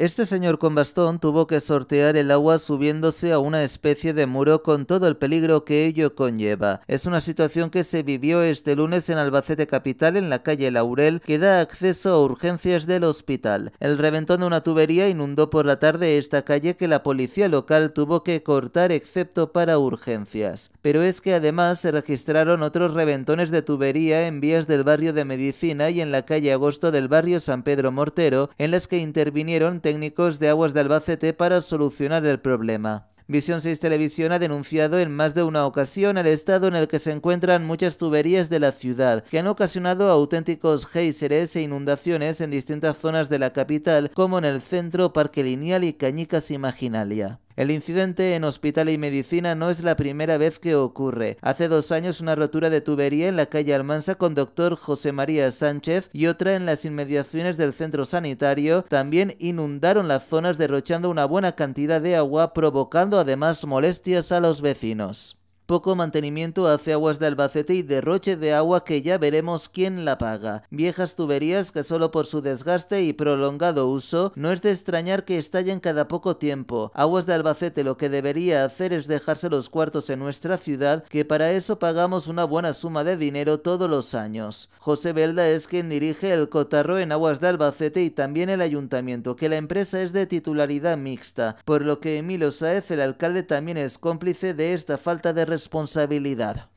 Este señor con bastón tuvo que sortear el agua subiéndose a una especie de muro con todo el peligro que ello conlleva. Es una situación que se vivió este lunes en Albacete Capital en la calle Laurel que da acceso a urgencias del hospital. El reventón de una tubería inundó por la tarde esta calle que la policía local tuvo que cortar excepto para urgencias. Pero es que además se registraron otros reventones de tubería en vías del barrio de Medicina y en la calle Agosto del barrio San Pedro Mortero en las que intervinieron técnicos de Aguas de Albacete para solucionar el problema. Visión 6 Televisión ha denunciado en más de una ocasión el estado en el que se encuentran muchas tuberías de la ciudad, que han ocasionado auténticos géiseres e inundaciones en distintas zonas de la capital, como en el centro, Parque Lineal y Cañicas Imaginalia. El incidente en Hospital y Medicina no es la primera vez que ocurre. Hace dos años una rotura de tubería en la calle Almansa con doctor José María Sánchez y otra en las inmediaciones del centro sanitario también inundaron las zonas derrochando una buena cantidad de agua provocando además molestias a los vecinos poco mantenimiento hace aguas de Albacete y derroche de agua que ya veremos quién la paga. Viejas tuberías que solo por su desgaste y prolongado uso no es de extrañar que estallen cada poco tiempo. Aguas de Albacete lo que debería hacer es dejarse los cuartos en nuestra ciudad, que para eso pagamos una buena suma de dinero todos los años. José Belda es quien dirige el Cotarro en Aguas de Albacete y también el ayuntamiento, que la empresa es de titularidad mixta, por lo que Emilio Saez, el alcalde, también es cómplice de esta falta de responsabilidad.